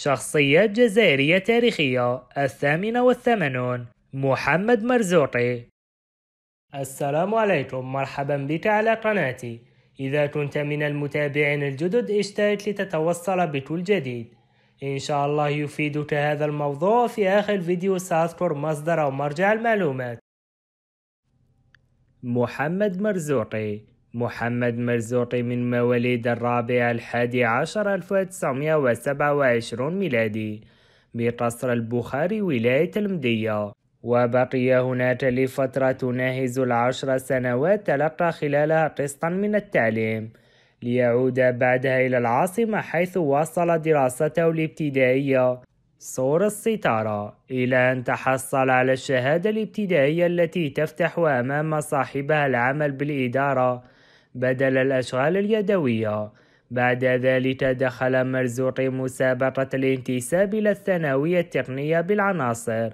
شخصية جزائرية تاريخية الثامنة والثمانون محمد مرزوقي السلام عليكم مرحبا بك على قناتي إذا كنت من المتابعين الجدد اشترك لتتوصل بكل جديد إن شاء الله يفيدك هذا الموضوع في آخر فيديو سأذكر مصدر أو مرجع المعلومات محمد مرزوقي محمد مرزوقي من مواليد الرابع الحادي عشر 1927 ميلادي بقصر البخاري ولاية المدية وبقي هناك لفترة تناهز العشر سنوات تلقى خلالها قسطا من التعليم ليعود بعدها إلى العاصمة حيث واصل دراسته الابتدائية صور الستارة إلى أن تحصل على الشهادة الابتدائية التي تفتح أمام صاحبها العمل بالإدارة بدل الأشغال اليدوية بعد ذلك دخل مرزوقي مسابقة الانتساب إلى الثانوية التقنية بالعناصر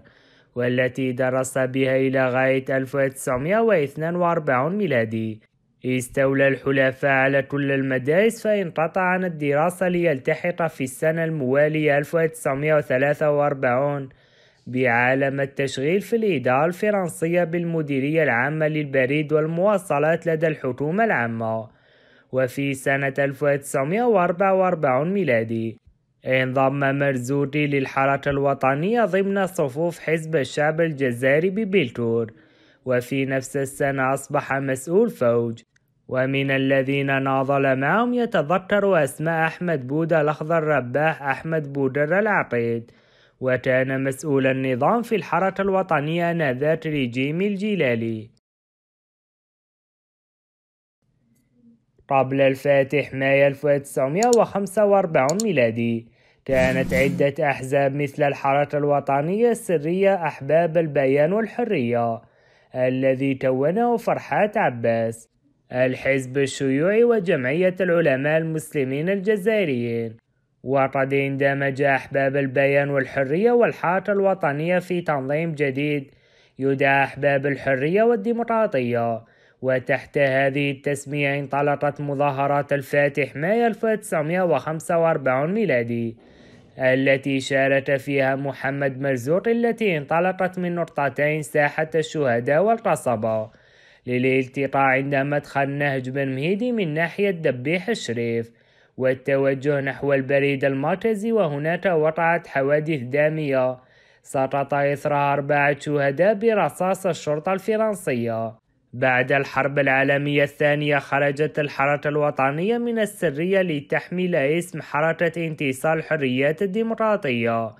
والتي درس بها إلى غاية 1942 ميلادي استولى الحلفاء على كل المدارس فانقطع عن الدراسة ليلتحق في السنة الموالية 1943 بعالم التشغيل في الإدارة الفرنسية بالمديرية العامة للبريد والمواصلات لدى الحكومة العامة وفي سنة 1944 ميلادي انضم مرزوقي للحركة الوطنية ضمن صفوف حزب الشعب الجزائري ببلتور وفي نفس السنة أصبح مسؤول فوج ومن الذين ناضل معهم يتذكر أسماء أحمد بودة الأخضر رباح أحمد بودر العقيد وكان مسؤول النظام في الحركة الوطنية آنذاك ريجيم الجلالي قبل الفاتح مايو 1945 ميلادي كانت عدة أحزاب مثل الحركة الوطنية السرية أحباب البيان والحرية الذي كونه فرحات عباس الحزب الشيوعي وجمعية العلماء المسلمين الجزائريين وقد اندمج أحباب البيان والحرية والحركة الوطنية في تنظيم جديد يدعى أحباب الحرية والديمقراطية وتحت هذه التسمية انطلقت مظاهرات الفاتح مايو 1945 ميلادي التي شارك فيها محمد مرزوق التي انطلقت من نقطتين ساحة الشهداء والقصبة للالتقاء عند مدخل نهج بن مهيدي من ناحية دبيح الشريف والتوجه نحو البريد المركزي وهناك وقعت حوادث دامية سقط إثرها أربعة شهداء برصاص الشرطة الفرنسية بعد الحرب العالمية الثانية خرجت الحركة الوطنية من السرية لتحمل اسم حركة انتصار الحريات الديمقراطية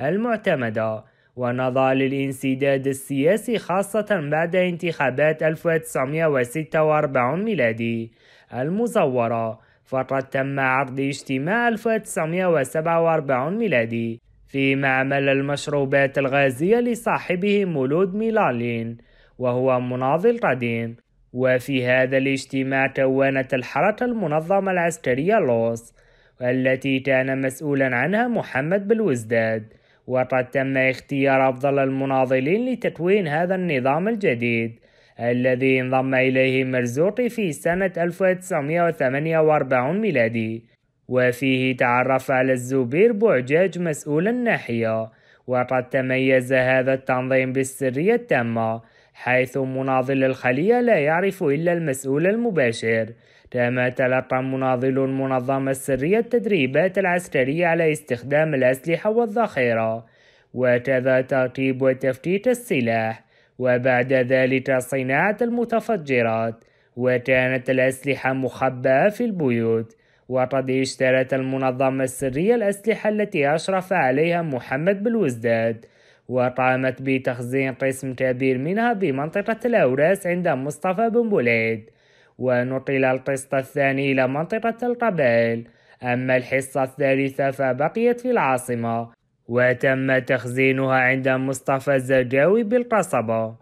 المعتمدة ونضال للانسداد السياسي خاصة بعد انتخابات 1946 ميلادي المزورة فقد تم عقد اجتماع 1947 ميلادي في معمل المشروبات الغازية لصاحبه مولود ميلالين وهو مناضل قديم وفي هذا الاجتماع كونت الحركة المنظمة العسكرية لوس والتي كان مسؤولا عنها محمد بالوزداد وقد تم اختيار أفضل المناضلين لتكوين هذا النظام الجديد الذي انضم إليه مرزوقي في سنة 1948 ميلادي وفيه تعرف على الزبير بعجاج مسؤول الناحية وقد تميز هذا التنظيم بالسرية التامة حيث مناضل الخلية لا يعرف إلا المسؤول المباشر كما تلقى مناضل المنظمة السرية التدريبات العسكرية على استخدام الأسلحة والذخيرة وكذا ترتيب وتفتيت السلاح وبعد ذلك صناعة المتفجرات وكانت الأسلحة مخبأة في البيوت وقد اشترت المنظمة السرية الأسلحة التي أشرف عليها محمد بالوزداد وقامت بتخزين قسم كبير منها بمنطقة الأوراس عند مصطفى بن بوليد ونقل القسط الثاني إلى منطقة القبائل أما الحصة الثالثة فبقيت في العاصمة وتم تخزينها عند مصطفى الزجاوي بالقصبة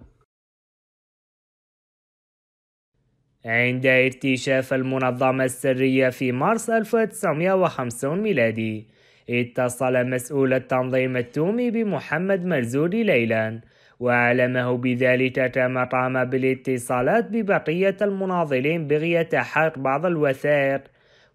عند اكتشاف المنظمة السرية في مارس 1950 ميلادي اتصل مسؤول التنظيم التومي بمحمد مرزولي ليلاً وأعلمه بذلك كما قام بالاتصالات ببقية المناضلين بغية حرق بعض الوثائق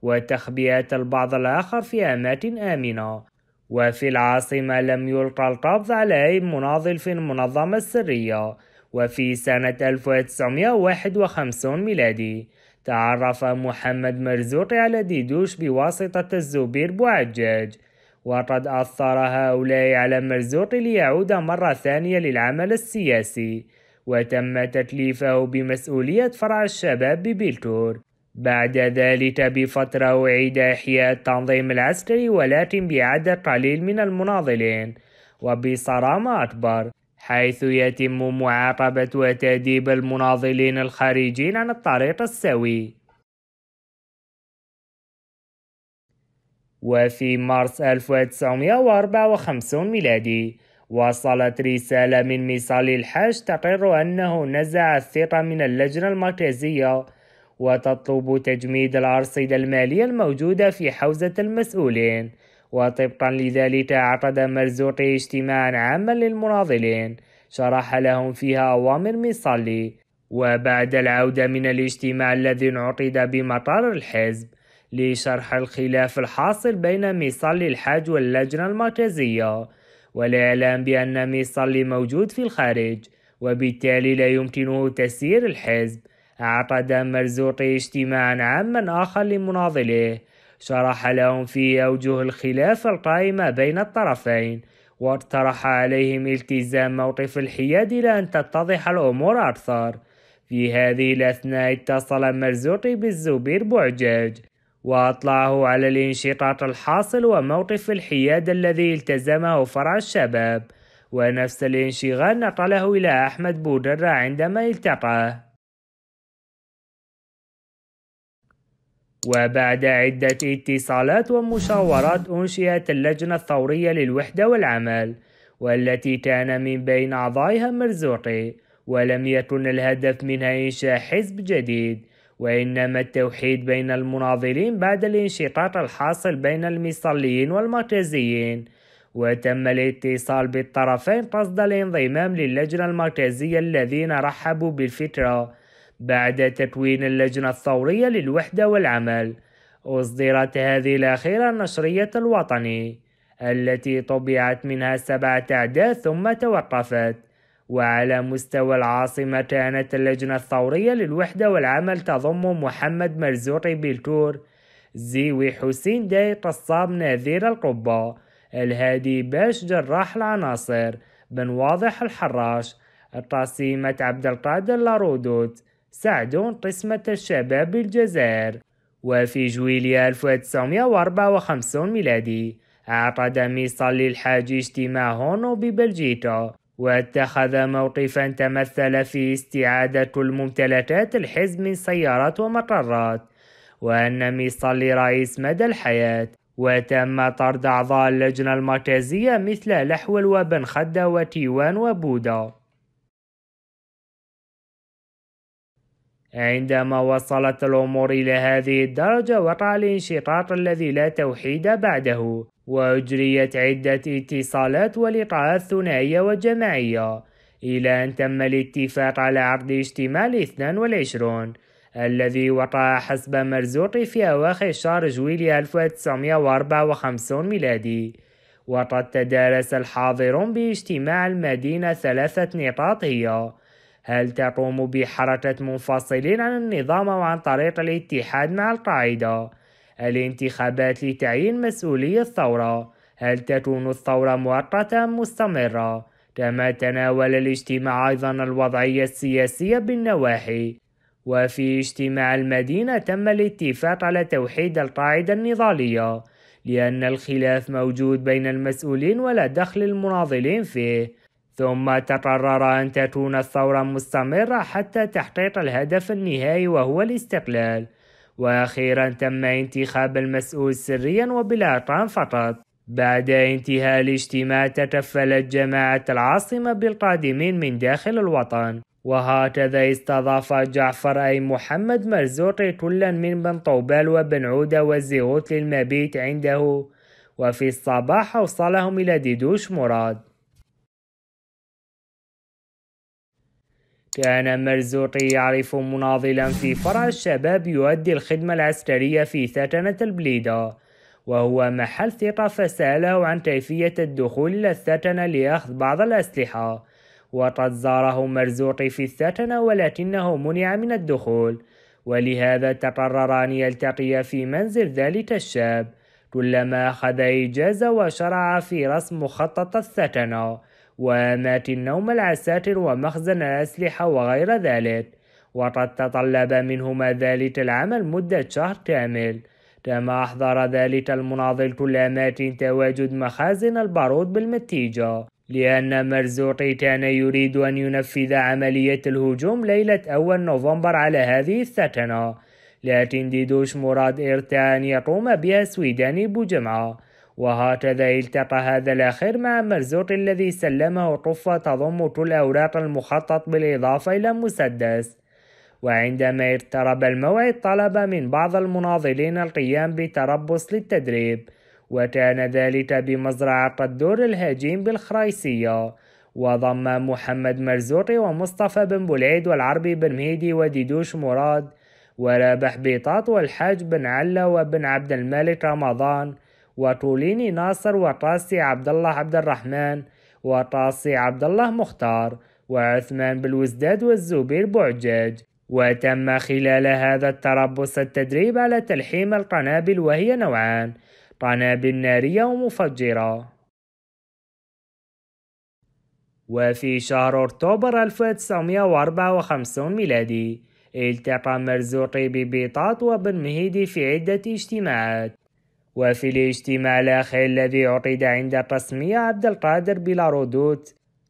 وتخبئة البعض الآخر في أماكن آمنة وفي العاصمة لم يلقى القبض على أي مناضل في المنظمة السرية وفي سنة 1951 ميلادي تعرف محمد مرزوقي على ديدوش بواسطة الزبير بوعجاج وقد أثر هؤلاء على مرزوقي ليعود مرة ثانية للعمل السياسي وتم تكليفه بمسؤولية فرع الشباب ببلتور بعد ذلك بفترة أعيد إحياء التنظيم العسكري ولكن بعدد قليل من المناضلين وبصرامة أكبر حيث يتم معاقبة وتأديب المناضلين الخارجين عن الطريق السوي وفي مارس 1954 ميلادي وصلت رسالة من ميصال الحاج تقر أنه نزع الثقة من اللجنة المركزية وتطلب تجميد الأرصدة المالية الموجودة في حوزة المسؤولين وطبقا لذلك عقد مرزوقي اجتماعا عاما للمناضلين شرح لهم فيها أوامر من صلي وبعد العودة من الاجتماع الذي انعقد بمطار الحزب لشرح الخلاف الحاصل بين ميصلي الحاج واللجنة المركزية والإعلام بأن ميصلي موجود في الخارج وبالتالي لا يمكنه تسيير الحزب اعقد مرزوقي اجتماعا عاما آخر لمناضله شرح لهم في أوجه الخلاف القائمة بين الطرفين واقترح عليهم التزام موقف الحياد إلى أن تتضح الأمور أكثر في هذه الأثناء اتصل مرزوقي بالزبير بعجاج وأطلعه على الانشقاق الحاصل وموقف الحياد الذي التزمه فرع الشباب ونفس الانشغال نقله إلى أحمد بودرة عندما التقاه وبعد عدة اتصالات ومشاورات أنشئت اللجنة الثورية للوحدة والعمل والتي كان من بين أعضائها مرزوقي ولم يكن الهدف منها إنشاء حزب جديد وإنما التوحيد بين المناضلين بعد الانشقاق الحاصل بين المصليين والمركزيين وتم الاتصال بالطرفين قصد الانضمام للجنة المركزية الذين رحبوا بالفكرة بعد تكوين اللجنة الثورية للوحدة والعمل أصدرت هذه الأخيرة النشرية الوطني التي طبعت منها سبعة أعداد ثم توقفت وعلى مستوى العاصمة كانت اللجنة الثورية للوحدة والعمل تضم محمد مرزوقي بالكور زيوي حسين داي قصاب نذير القبة الهادي باش جراح العناصر بن واضح الحراش قاسيمة عبد القادر لارودوت سعدون قسمة الشباب بالجزائر وفي جويلية 1954 ميلادي عقد ميصل للحاج اجتماع هونو ببلجيكا واتخذ موقفا تمثل في استعادة الممتلكات الحزب من سيارات ومقرات وأن ميصل رئيس مدى الحياة وتم طرد أعضاء اللجنة المركزية مثل لحول وبن خدة وتيوان وبودا عندما وصلت الأمور إلى هذه الدرجة وقع الانشطاط الذي لا توحيد بعده وأجريت عدة اتصالات ولقاءات ثنائية وجماعية إلى أن تم الاتفاق على عقد اجتماع الاثنان والعشرون الذي وقع حسب مرزوقي في أواخر شهر جويلية 1954 ميلادي وقد تدارس الحاضرون باجتماع المدينة ثلاثة نقاط هي هل تقوم بحركة منفصلين عن النظام أو عن طريق الاتحاد مع القاعدة؟ الانتخابات لتعيين مسؤولي الثورة هل تكون الثورة مؤقتة أم مستمرة؟ كما تناول الاجتماع أيضا الوضعية السياسية بالنواحي وفي اجتماع المدينة تم الاتفاق على توحيد القاعدة النضالية لأن الخلاف موجود بين المسؤولين ولا دخل المناضلين فيه ثم تقرر أن تكون الثورة مستمرة حتى تحقيق الهدف النهائي وهو الاستقلال وأخيرا تم انتخاب المسؤول سريا وبالأرقام فقط بعد انتهاء الاجتماع تكفلت جماعة العاصمة بالقادمين من داخل الوطن وهكذا استضاف جعفر أي محمد مرزوقي كلا من بن طوبال وبن عودة والزيغوت للمبيت عنده وفي الصباح أوصلهم إلى ديدوش مراد كان مرزوقي يعرف مناضلا في فرع الشباب يؤدي الخدمة العسكرية في ثتنة البليدة وهو محل ثقة فسأله عن كيفية الدخول إلى الثتنة لأخذ بعض الأسلحة وقد زاره مرزوقي في الثتنة ولكنه منع من الدخول ولهذا تقرر أن يلتقي في منزل ذلك الشاب كلما أخذ إجازة وشرع في رسم مخطط الثتنة وهامات النوم العساتر ومخزن الأسلحة وغير ذلك وقد تطلب منهما ذلك العمل مدة شهر كامل كما أحضر ذلك المناضل كل أماكن تواجد مخازن البارود بالمتيجة لأن مرزوقي كان يريد أن ينفذ عملية الهجوم ليلة أول نوفمبر على هذه الثتنة لكن ديدوش مراد إرتا أن يقوم بها سويداني بجمعة وهكذا التقى هذا الأخير مع مرزوق الذي سلمه قفة تضم كل أوراق المخطط بالإضافة إلى مسدس وعندما اقترب الموعد طلب من بعض المناضلين القيام بتربص للتدريب وكان ذلك بمزرعة الدور الهجين بالخرايسية وضم محمد مرزوقي ومصطفى بن بلعيد والعربي بن مهيدي وديدوش مراد ورابح بيطاط والحاج بن علة وبن عبد الملك رمضان وتوليني ناصر وطاسي عبد الله عبد الرحمن وطاسي عبد الله مختار وعثمان بالوزداد والزبير بعجاج وتم خلال هذا التربص التدريب على تلحيم القنابل وهي نوعان قنابل نارية ومفجرة وفي شهر أكتوبر 1954 ميلادي التقى مرزوقي ببيطات وبن مهيدي في عدة اجتماعات وفي الاجتماع الأخير الذي عقد عند التسمية عبد القادر بلا ردود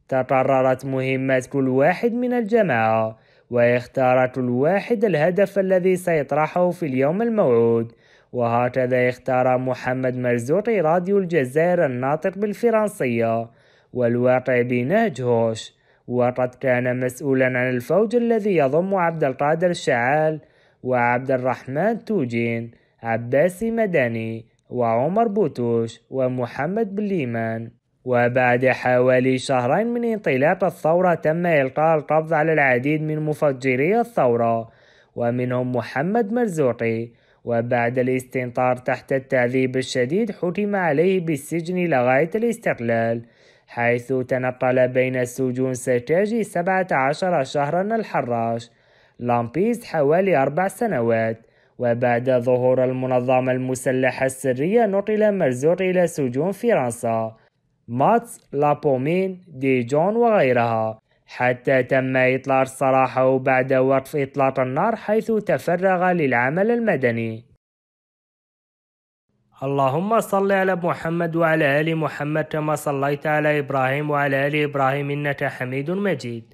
تقررت مهمة كل واحد من الجماعة واختار كل واحد الهدف الذي سيطرحه في اليوم الموعود وهكذا اختار محمد مرزوقي راديو الجزائر الناطق بالفرنسية والواقع بنهج هوش وقد كان مسؤولا عن الفوج الذي يضم عبد القادر الشعال وعبد الرحمن توجين عباسي مدني وعمر بوتوش ومحمد بليمان وبعد حوالي شهرين من انطلاق الثورة تم إلقاء القبض على العديد من مفجري الثورة ومنهم محمد مرزوقي وبعد الاستنطار تحت التعذيب الشديد حكم عليه بالسجن لغاية الاستقلال حيث تنقل بين السجون سكاجي 17 شهرا الحراش لامبيز حوالي أربع سنوات وبعد ظهور المنظمة المسلحة السرية نقل مرزوق إلى سجون فرنسا ماتس لابومين ديجون وغيرها حتى تم إطلاق سراحه بعد وقف إطلاق النار حيث تفرغ للعمل المدني اللهم صل على محمد وعلى آل محمد كما صليت على إبراهيم وعلى آل إبراهيم إنك حميد مجيد